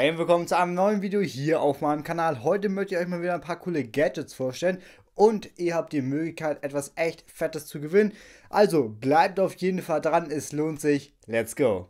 Hey und willkommen zu einem neuen Video hier auf meinem Kanal. Heute möchte ich euch mal wieder ein paar coole Gadgets vorstellen und ihr habt die Möglichkeit etwas echt Fettes zu gewinnen. Also bleibt auf jeden Fall dran, es lohnt sich. Let's go!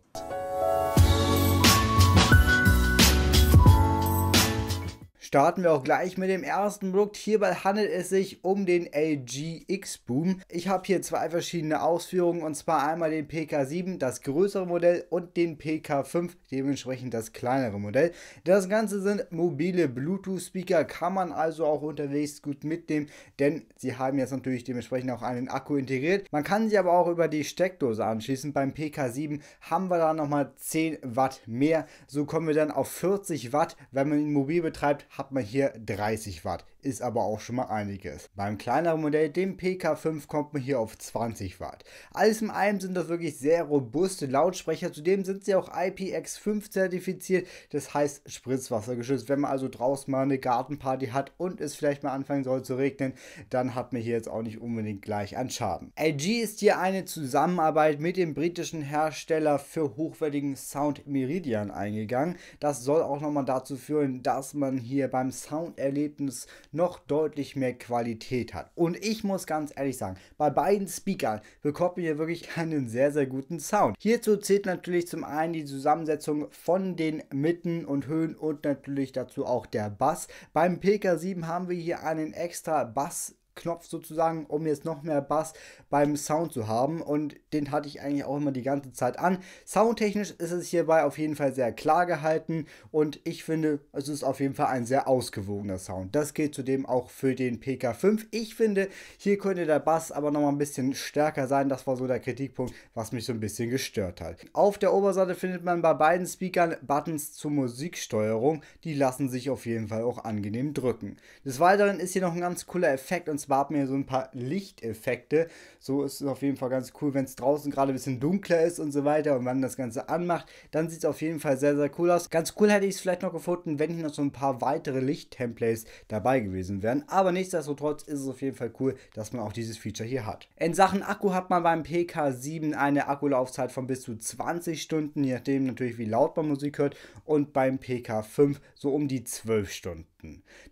Starten wir auch gleich mit dem ersten Produkt. Hierbei handelt es sich um den LG X-Boom. Ich habe hier zwei verschiedene Ausführungen und zwar einmal den PK7, das größere Modell und den PK5, dementsprechend das kleinere Modell. Das Ganze sind mobile Bluetooth-Speaker, kann man also auch unterwegs gut mitnehmen, denn sie haben jetzt natürlich dementsprechend auch einen Akku integriert. Man kann sie aber auch über die Steckdose anschließen. Beim PK7 haben wir da nochmal 10 Watt mehr. So kommen wir dann auf 40 Watt, wenn man ihn mobil betreibt hat man hier 30 Watt, ist aber auch schon mal einiges. Beim kleineren Modell, dem PK5, kommt man hier auf 20 Watt. Alles in allem sind das wirklich sehr robuste Lautsprecher, zudem sind sie auch IPX5 zertifiziert, das heißt spritzwassergeschützt. Wenn man also draußen mal eine Gartenparty hat und es vielleicht mal anfangen soll zu regnen, dann hat man hier jetzt auch nicht unbedingt gleich an Schaden. LG ist hier eine Zusammenarbeit mit dem britischen Hersteller für hochwertigen Sound Meridian eingegangen. Das soll auch nochmal dazu führen, dass man hier der beim Sounderlebnis noch deutlich mehr Qualität hat. Und ich muss ganz ehrlich sagen, bei beiden Speakern bekommt man hier wirklich einen sehr, sehr guten Sound. Hierzu zählt natürlich zum einen die Zusammensetzung von den Mitten und Höhen und natürlich dazu auch der Bass. Beim PK7 haben wir hier einen extra Bass Knopf sozusagen, um jetzt noch mehr Bass beim Sound zu haben und den hatte ich eigentlich auch immer die ganze Zeit an. Soundtechnisch ist es hierbei auf jeden Fall sehr klar gehalten und ich finde, es ist auf jeden Fall ein sehr ausgewogener Sound. Das gilt zudem auch für den PK5. Ich finde, hier könnte der Bass aber nochmal ein bisschen stärker sein. Das war so der Kritikpunkt, was mich so ein bisschen gestört hat. Auf der Oberseite findet man bei beiden Speakern Buttons zur Musiksteuerung. Die lassen sich auf jeden Fall auch angenehm drücken. Des Weiteren ist hier noch ein ganz cooler Effekt und zwar war mir so ein paar Lichteffekte. So ist es auf jeden Fall ganz cool, wenn es draußen gerade ein bisschen dunkler ist und so weiter und man das Ganze anmacht, dann sieht es auf jeden Fall sehr, sehr cool aus. Ganz cool hätte ich es vielleicht noch gefunden, wenn hier noch so ein paar weitere Licht-Templates dabei gewesen wären. Aber nichtsdestotrotz ist es auf jeden Fall cool, dass man auch dieses Feature hier hat. In Sachen Akku hat man beim PK7 eine Akkulaufzeit von bis zu 20 Stunden, je nachdem natürlich wie laut man Musik hört und beim PK5 so um die 12 Stunden.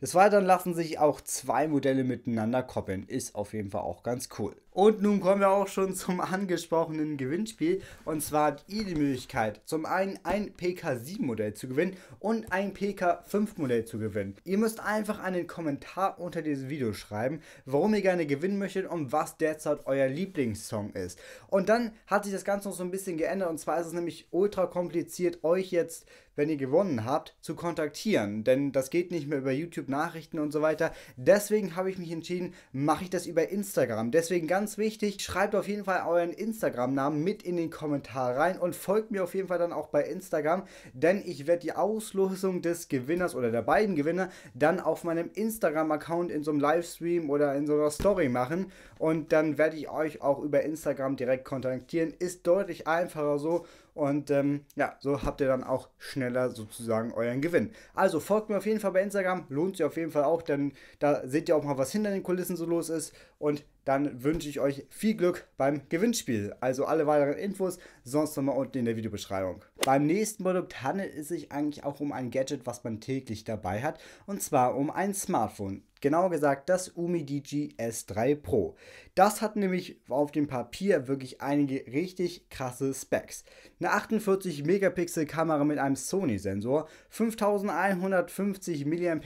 Des Weiteren lassen sich auch zwei Modelle miteinander koppeln. Ist auf jeden Fall auch ganz cool. Und nun kommen wir auch schon zum angesprochenen Gewinnspiel. Und zwar habt ihr die Möglichkeit, zum einen ein PK7-Modell zu gewinnen und ein PK5-Modell zu gewinnen. Ihr müsst einfach einen Kommentar unter diesem Video schreiben, warum ihr gerne gewinnen möchtet und was derzeit euer Lieblingssong ist. Und dann hat sich das Ganze noch so ein bisschen geändert. Und zwar ist es nämlich ultra kompliziert, euch jetzt wenn ihr gewonnen habt, zu kontaktieren. Denn das geht nicht mehr über YouTube-Nachrichten und so weiter. Deswegen habe ich mich entschieden, mache ich das über Instagram. Deswegen ganz wichtig, schreibt auf jeden Fall euren Instagram-Namen mit in den Kommentar rein und folgt mir auf jeden Fall dann auch bei Instagram, denn ich werde die Auslosung des Gewinners oder der beiden Gewinner dann auf meinem Instagram-Account in so einem Livestream oder in so einer Story machen. Und dann werde ich euch auch über Instagram direkt kontaktieren. Ist deutlich einfacher so und ähm, ja, so habt ihr dann auch schneller sozusagen euren Gewinn. Also folgt mir auf jeden Fall bei Instagram, lohnt sich auf jeden Fall auch, denn da seht ihr auch mal, was hinter den Kulissen so los ist. Und dann wünsche ich euch viel Glück beim Gewinnspiel. Also alle weiteren Infos sonst nochmal unten in der Videobeschreibung. Beim nächsten Produkt handelt es sich eigentlich auch um ein Gadget, was man täglich dabei hat, und zwar um ein Smartphone. Genauer gesagt das UMI S3 Pro. Das hat nämlich auf dem Papier wirklich einige richtig krasse Specs. Eine 48 Megapixel Kamera mit einem Sony Sensor, 5150 mAh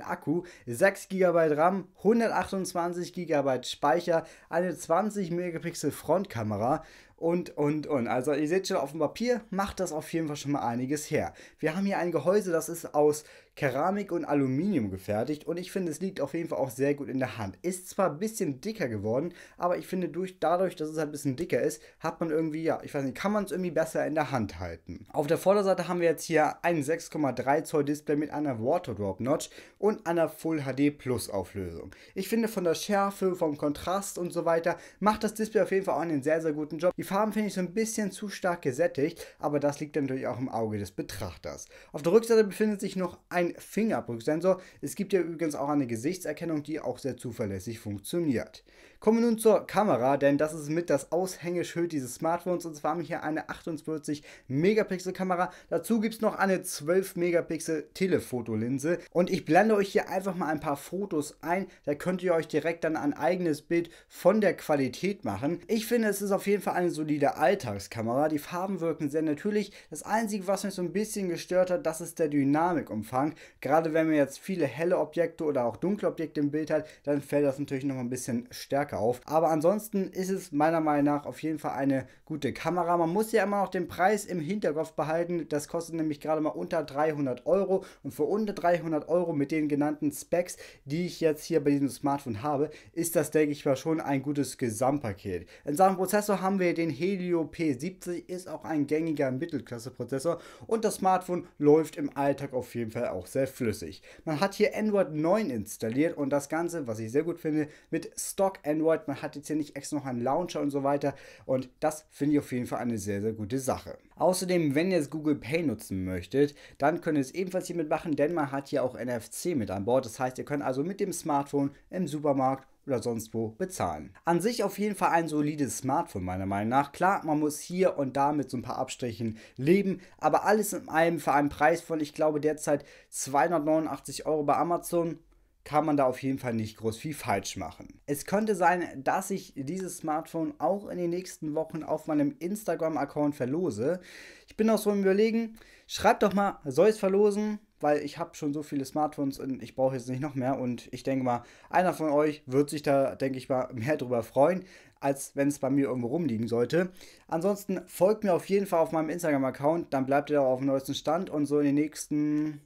Akku, 6 GB RAM, 128 GB Speicher, eine 20 Megapixel Frontkamera, und, und, und. Also ihr seht schon, auf dem Papier macht das auf jeden Fall schon mal einiges her. Wir haben hier ein Gehäuse, das ist aus Keramik und Aluminium gefertigt und ich finde, es liegt auf jeden Fall auch sehr gut in der Hand. Ist zwar ein bisschen dicker geworden, aber ich finde, durch, dadurch, dass es halt ein bisschen dicker ist, hat man irgendwie, ja, ich weiß nicht, kann man es irgendwie besser in der Hand halten. Auf der Vorderseite haben wir jetzt hier ein 6,3 Zoll Display mit einer Waterdrop Notch und einer Full HD Plus Auflösung. Ich finde, von der Schärfe, vom Kontrast und so weiter, macht das Display auf jeden Fall auch einen sehr, sehr guten Job. Die Farben finde ich so ein bisschen zu stark gesättigt, aber das liegt natürlich auch im Auge des Betrachters. Auf der Rückseite befindet sich noch ein den Fingerabdrucksensor. Es gibt ja übrigens auch eine Gesichtserkennung, die auch sehr zuverlässig funktioniert. Kommen wir nun zur Kamera, denn das ist mit das Aushängeschild dieses Smartphones und zwar haben wir hier eine 48 Megapixel Kamera. Dazu gibt es noch eine 12 Megapixel Telefotolinse und ich blende euch hier einfach mal ein paar Fotos ein. Da könnt ihr euch direkt dann ein eigenes Bild von der Qualität machen. Ich finde, es ist auf jeden Fall eine solide Alltagskamera. Die Farben wirken sehr natürlich. Das Einzige, was mich so ein bisschen gestört hat, das ist der Dynamikumfang. Schrank. Gerade wenn man jetzt viele helle Objekte oder auch dunkle Objekte im Bild hat, dann fällt das natürlich noch mal ein bisschen stärker auf. Aber ansonsten ist es meiner Meinung nach auf jeden Fall eine gute Kamera. Man muss ja immer noch den Preis im Hinterkopf behalten. Das kostet nämlich gerade mal unter 300 Euro. Und für unter 300 Euro mit den genannten Specs, die ich jetzt hier bei diesem Smartphone habe, ist das, denke ich mal, schon ein gutes Gesamtpaket. In Sachen Prozessor haben wir den Helio P70, ist auch ein gängiger Mittelklasse-Prozessor. Und das Smartphone läuft im Alltag auf jeden Fall auch auch sehr flüssig. Man hat hier Android 9 installiert und das Ganze, was ich sehr gut finde, mit Stock Android. Man hat jetzt hier nicht extra noch einen Launcher und so weiter und das finde ich auf jeden Fall eine sehr, sehr gute Sache. Außerdem, wenn ihr jetzt Google Pay nutzen möchtet, dann könnt ihr es ebenfalls hiermit machen, denn man hat hier auch NFC mit an Bord. Das heißt, ihr könnt also mit dem Smartphone im Supermarkt oder sonst wo bezahlen. An sich auf jeden Fall ein solides Smartphone meiner Meinung nach. Klar, man muss hier und da mit so ein paar Abstrichen leben, aber alles in allem für einen Preis von, ich glaube, derzeit 289 Euro bei Amazon kann man da auf jeden Fall nicht groß viel falsch machen. Es könnte sein, dass ich dieses Smartphone auch in den nächsten Wochen auf meinem Instagram-Account verlose. Ich bin auch so im Überlegen, schreibt doch mal, soll ich es verlosen? Weil ich habe schon so viele Smartphones und ich brauche jetzt nicht noch mehr. Und ich denke mal, einer von euch wird sich da, denke ich mal, mehr drüber freuen, als wenn es bei mir irgendwo rumliegen sollte. Ansonsten folgt mir auf jeden Fall auf meinem Instagram-Account, dann bleibt ihr auch auf dem neuesten Stand und so in den nächsten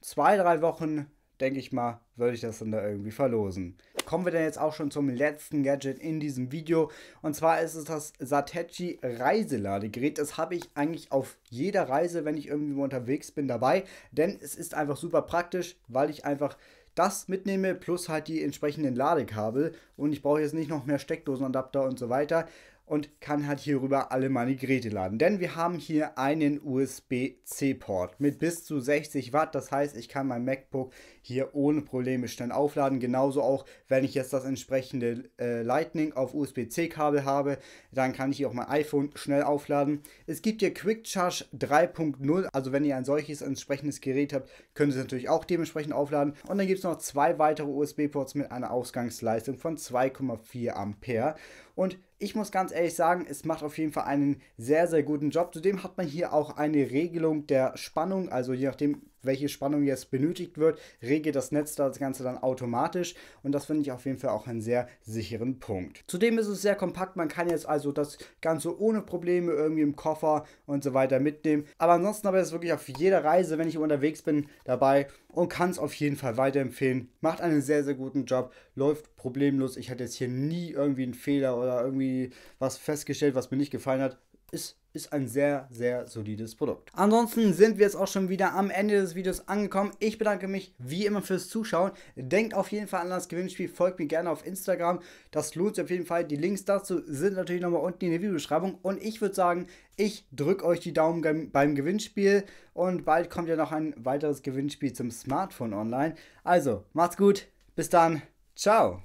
zwei, drei Wochen denke ich mal, würde ich das dann da irgendwie verlosen. Kommen wir dann jetzt auch schon zum letzten Gadget in diesem Video. Und zwar ist es das Satechi Reiseladegerät. Das habe ich eigentlich auf jeder Reise, wenn ich irgendwie unterwegs bin, dabei. Denn es ist einfach super praktisch, weil ich einfach das mitnehme plus halt die entsprechenden Ladekabel. Und ich brauche jetzt nicht noch mehr Steckdosenadapter und so weiter und kann halt hierüber alle meine Geräte laden. Denn wir haben hier einen USB-C-Port mit bis zu 60 Watt. Das heißt, ich kann mein MacBook hier ohne Probleme schnell aufladen. Genauso auch, wenn ich jetzt das entsprechende äh, Lightning auf USB-C-Kabel habe, dann kann ich hier auch mein iPhone schnell aufladen. Es gibt hier Quick Charge 3.0. Also wenn ihr ein solches entsprechendes Gerät habt, könnt ihr es natürlich auch dementsprechend aufladen. Und dann gibt es noch zwei weitere USB-Ports mit einer Ausgangsleistung von 2,4 Ampere. Und ich muss ganz ehrlich sagen, es macht auf jeden Fall einen sehr, sehr guten Job. Zudem hat man hier auch eine Regelung der Spannung, also je nachdem, welche Spannung jetzt benötigt wird, regelt das Netz das Ganze dann automatisch und das finde ich auf jeden Fall auch einen sehr sicheren Punkt. Zudem ist es sehr kompakt, man kann jetzt also das Ganze ohne Probleme irgendwie im Koffer und so weiter mitnehmen. Aber ansonsten habe ich es wirklich auf jeder Reise, wenn ich unterwegs bin, dabei und kann es auf jeden Fall weiterempfehlen. Macht einen sehr, sehr guten Job, läuft problemlos. Ich hatte jetzt hier nie irgendwie einen Fehler oder irgendwie was festgestellt, was mir nicht gefallen hat. Ist ist ein sehr, sehr solides Produkt. Ansonsten sind wir jetzt auch schon wieder am Ende des Videos angekommen. Ich bedanke mich wie immer fürs Zuschauen. Denkt auf jeden Fall an das Gewinnspiel, folgt mir gerne auf Instagram. Das lohnt sich auf jeden Fall. Die Links dazu sind natürlich nochmal unten in der Videobeschreibung. Und ich würde sagen, ich drücke euch die Daumen beim Gewinnspiel und bald kommt ja noch ein weiteres Gewinnspiel zum Smartphone online. Also, macht's gut, bis dann, ciao.